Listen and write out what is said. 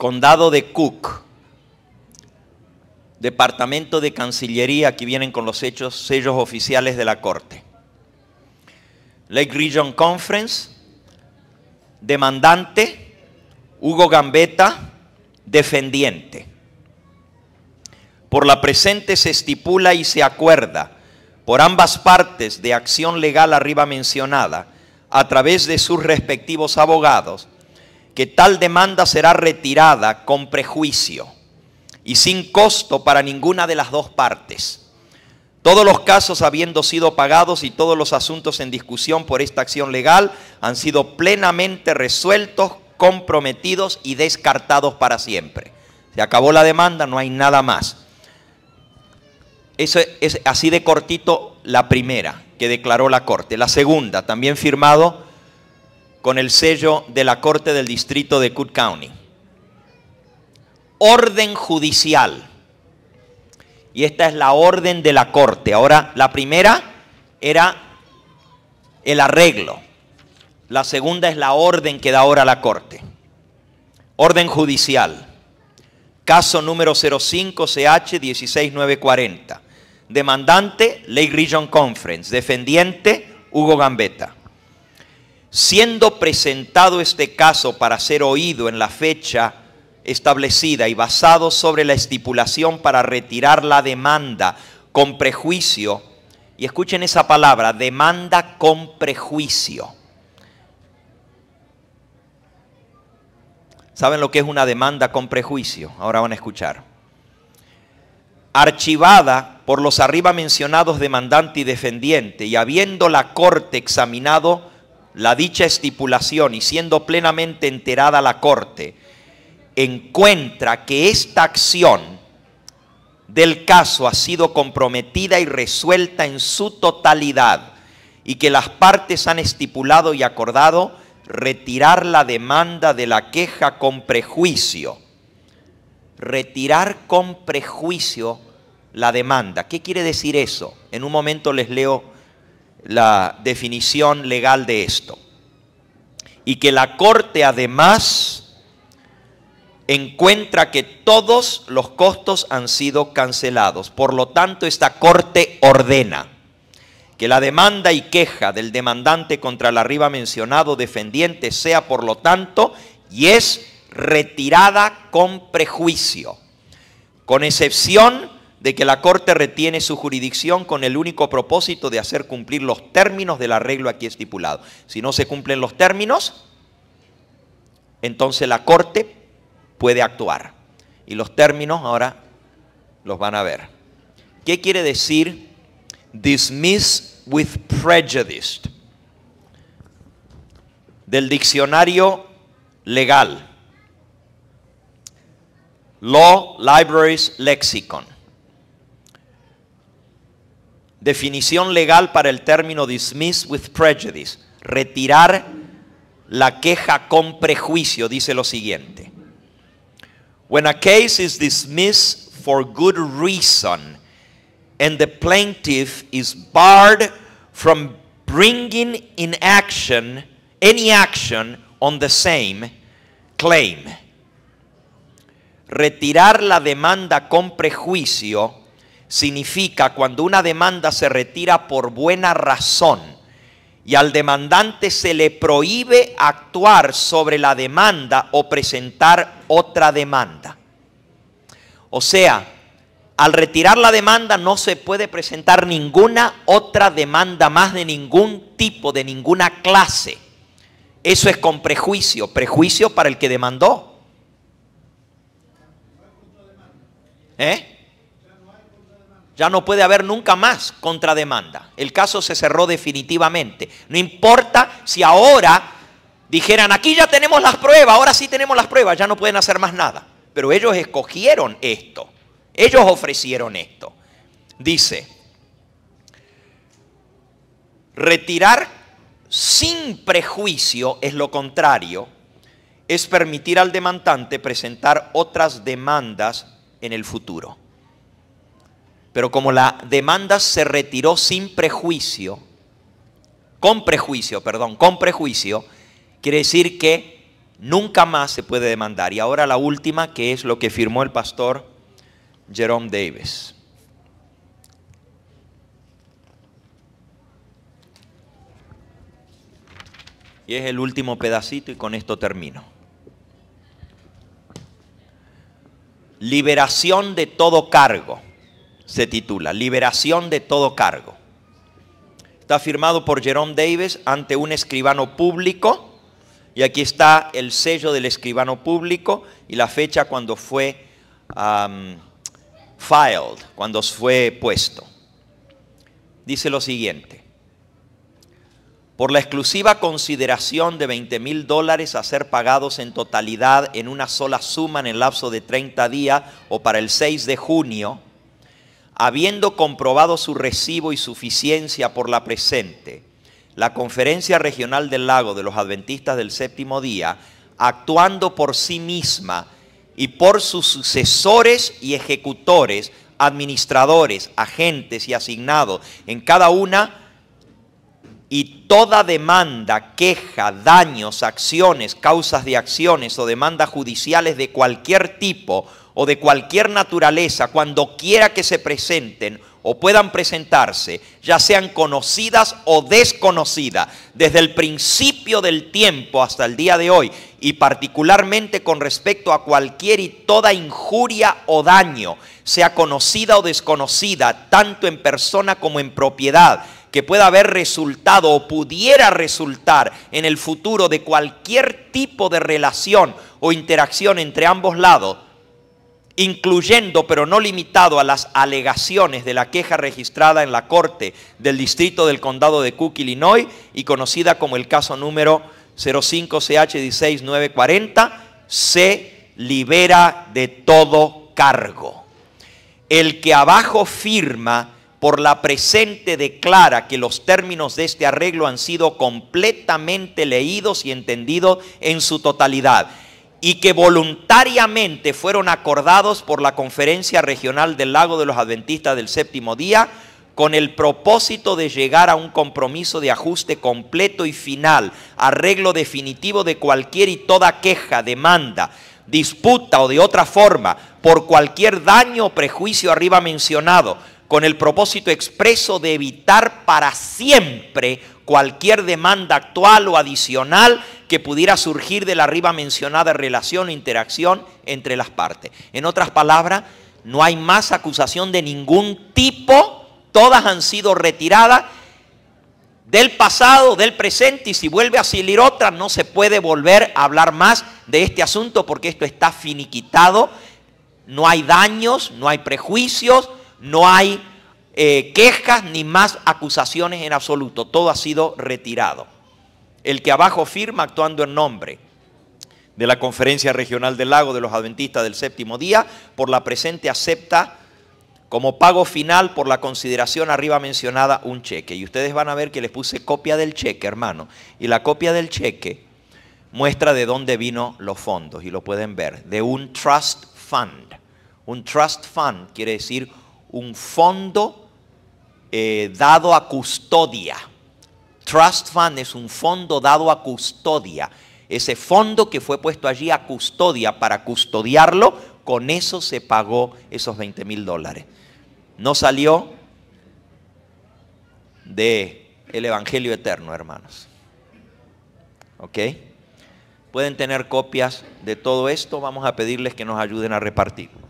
condado de Cook, departamento de Cancillería, aquí vienen con los hechos, sellos oficiales de la Corte. Lake Region Conference, demandante, Hugo Gambetta, defendiente. Por la presente se estipula y se acuerda por ambas partes de acción legal arriba mencionada, a través de sus respectivos abogados, que tal demanda será retirada con prejuicio y sin costo para ninguna de las dos partes. Todos los casos habiendo sido pagados y todos los asuntos en discusión por esta acción legal han sido plenamente resueltos, comprometidos y descartados para siempre. Se acabó la demanda, no hay nada más. Eso es así de cortito la primera que declaró la Corte. La segunda, también firmado con el sello de la Corte del Distrito de Cook County. Orden judicial. Y esta es la orden de la Corte. Ahora, la primera era el arreglo. La segunda es la orden que da ahora la Corte. Orden judicial. Caso número 05CH16940. Demandante, Lake Region Conference. Defendiente, Hugo Gambetta siendo presentado este caso para ser oído en la fecha establecida y basado sobre la estipulación para retirar la demanda con prejuicio, y escuchen esa palabra, demanda con prejuicio. ¿Saben lo que es una demanda con prejuicio? Ahora van a escuchar. Archivada por los arriba mencionados demandante y defendiente, y habiendo la corte examinado la dicha estipulación y siendo plenamente enterada la Corte, encuentra que esta acción del caso ha sido comprometida y resuelta en su totalidad y que las partes han estipulado y acordado retirar la demanda de la queja con prejuicio. Retirar con prejuicio la demanda. ¿Qué quiere decir eso? En un momento les leo la definición legal de esto. Y que la Corte además encuentra que todos los costos han sido cancelados. Por lo tanto, esta Corte ordena que la demanda y queja del demandante contra el arriba mencionado defendiente sea, por lo tanto, y es retirada con prejuicio, con excepción de que la Corte retiene su jurisdicción con el único propósito de hacer cumplir los términos del arreglo aquí estipulado. Si no se cumplen los términos, entonces la Corte puede actuar. Y los términos ahora los van a ver. ¿Qué quiere decir dismiss with prejudice? Del diccionario legal. Law Libraries Lexicon definición legal para el término dismiss with prejudice, retirar la queja con prejuicio, dice lo siguiente. When a case is dismissed for good reason and the plaintiff is barred from bringing in action any action on the same claim. Retirar la demanda con prejuicio significa cuando una demanda se retira por buena razón y al demandante se le prohíbe actuar sobre la demanda o presentar otra demanda. O sea, al retirar la demanda no se puede presentar ninguna otra demanda más de ningún tipo, de ninguna clase. Eso es con prejuicio, prejuicio para el que demandó. ¿Eh? ya no puede haber nunca más contrademanda. El caso se cerró definitivamente. No importa si ahora dijeran, aquí ya tenemos las pruebas, ahora sí tenemos las pruebas, ya no pueden hacer más nada. Pero ellos escogieron esto, ellos ofrecieron esto. Dice, retirar sin prejuicio es lo contrario, es permitir al demandante presentar otras demandas en el futuro. Pero como la demanda se retiró sin prejuicio, con prejuicio, perdón, con prejuicio, quiere decir que nunca más se puede demandar. Y ahora la última, que es lo que firmó el pastor Jerome Davis. Y es el último pedacito y con esto termino. Liberación de todo cargo se titula Liberación de todo cargo. Está firmado por Jerome Davis ante un escribano público. Y aquí está el sello del escribano público y la fecha cuando fue filed, cuando fue puesto. Dice lo siguiente. Por la exclusiva consideración de 20 mil dólares a ser pagados en totalidad en una sola suma en el lapso de 30 días o para el 6 de junio, habiendo comprobado su recibo y suficiencia por la presente, la Conferencia Regional del Lago de los Adventistas del Séptimo Día, actuando por sí misma y por sus sucesores y ejecutores, administradores, agentes y asignados en cada una, y toda demanda, queja, daños, acciones, causas de acciones o demandas judiciales de cualquier tipo, o de cualquier naturaleza, cuando quiera que se presenten o puedan presentarse, ya sean conocidas o desconocidas, desde el principio del tiempo hasta el día de hoy, y particularmente con respecto a cualquier y toda injuria o daño, sea conocida o desconocida, tanto en persona como en propiedad, que pueda haber resultado o pudiera resultar en el futuro de cualquier tipo de relación o interacción entre ambos lados, incluyendo pero no limitado a las alegaciones de la queja registrada en la Corte del Distrito del Condado de Cook, Illinois, y conocida como el caso número 05CH16940, se libera de todo cargo. El que abajo firma por la presente declara que los términos de este arreglo han sido completamente leídos y entendidos en su totalidad y que voluntariamente fueron acordados por la Conferencia Regional del Lago de los Adventistas del Séptimo Día con el propósito de llegar a un compromiso de ajuste completo y final, arreglo definitivo de cualquier y toda queja, demanda, disputa o de otra forma por cualquier daño o prejuicio arriba mencionado, con el propósito expreso de evitar para siempre cualquier demanda actual o adicional que pudiera surgir de la arriba mencionada relación o interacción entre las partes. En otras palabras, no hay más acusación de ningún tipo, todas han sido retiradas del pasado, del presente, y si vuelve a salir otra, no se puede volver a hablar más de este asunto porque esto está finiquitado, no hay daños, no hay prejuicios, no hay eh, quejas ni más acusaciones en absoluto, todo ha sido retirado el que abajo firma actuando en nombre de la Conferencia Regional del Lago de los Adventistas del Séptimo Día, por la presente acepta como pago final por la consideración arriba mencionada un cheque. Y ustedes van a ver que les puse copia del cheque, hermano. Y la copia del cheque muestra de dónde vino los fondos, y lo pueden ver, de un trust fund. Un trust fund quiere decir un fondo eh, dado a custodia Trust Fund es un fondo dado a custodia. Ese fondo que fue puesto allí a custodia para custodiarlo, con eso se pagó esos 20 mil dólares. No salió de el Evangelio Eterno, hermanos. ¿Ok? Pueden tener copias de todo esto. Vamos a pedirles que nos ayuden a repartirlo.